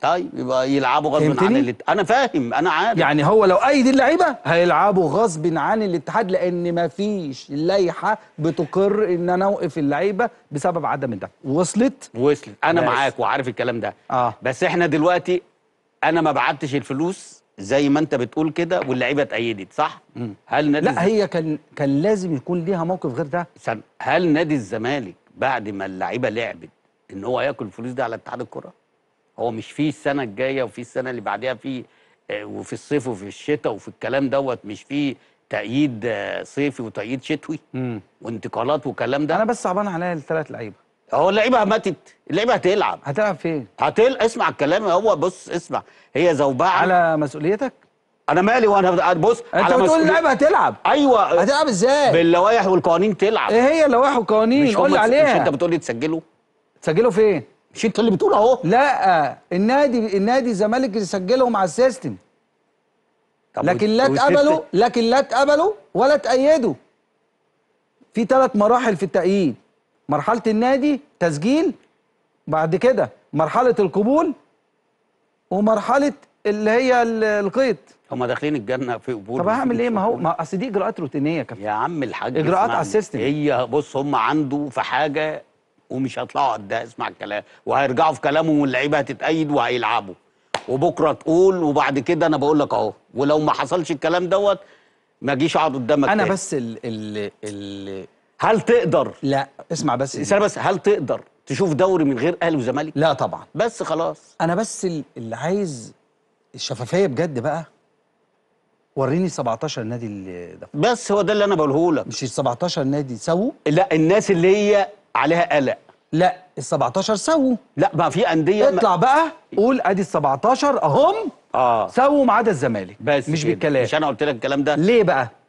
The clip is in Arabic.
طيب يبقى يلعبوا غصب عن الات... انا فاهم انا عارف يعني هو لو ايد اللعيبه هيلعبوا غصب عن الاتحاد لان ما فيش لائحه بتقر ان انا اوقف اللعيبه بسبب عدم الدفع وصلت وصلت انا معاك وعارف الكلام ده آه. بس احنا دلوقتي انا ما بعتش الفلوس زي ما انت بتقول كده واللعيبه اتأيدت صح مم. هل نادي لا هي كان كان لازم يكون ليها موقف غير ده هل نادي الزمالك بعد ما اللعيبه لعبت ان هو ياكل الفلوس دي على اتحاد الكره هو مش فيه السنه الجايه وفي السنه اللي بعدها فيه آه، وفي الصيف وفي الشتاء وفي الكلام دوت مش فيه تأييد آه، صيفي وتأييد شتوي مم. وانتقالات والكلام ده انا بس صعبان عليا الثلاث لعيبه هو اللعيبه ماتت اللعيبه هتلعب هتلعب فين هتل اسمع الكلام هو بص اسمع هي زوبعه على مسؤوليتك انا مالي وانا بص انت بتقول اللعيبه هتلعب ايوه هتلعب ازاي باللوائح والقوانين تلعب ايه هي اللوائح والقوانين قول لي عليها مش انت بتقول لي تسجله تسجله فين مش انت اللي بتقول اهو لا النادي النادي الزمالك يسجلهم على السيستم لكن لا تقبله لكن لا تقبله ولا تأيدوا في ثلاث مراحل في التأييد مرحلة النادي تسجيل بعد كده مرحلة القبول ومرحلة اللي هي القيد هما داخلين الجنه في قبول طب هعمل ايه ما هو ما اصل دي اجراءات روتينيه كابتن يا عم الحاج اجراءات على السيستم هي بص هم عنده في حاجه ومش هيطلعوا قد اسمع الكلام وهيرجعوا في كلامهم واللعيبه هتتأيد وهيلعبوا وبكره تقول وبعد كده انا بقول لك اهو ولو ما حصلش الكلام دوت ما اجيش اقعد قدامك انا تاني. بس ال ال ال هل تقدر لا اسمع بس استنى بس هل تقدر تشوف دوري من غير اهلي وزمالك لا طبعا بس خلاص انا بس اللي عايز الشفافيه بجد بقى وريني 17 نادي اللي ده بس هو ده اللي انا بقوله لك مش ال 17 نادي سووا لا الناس اللي هي عليها قلق لا ال 17 سووا لا ما في انديه اطلع بقى قول ادي ال 17 اهم اه سووا ما عدا الزمالك بس مش بالكلام مش انا قلت لك الكلام ده ليه بقى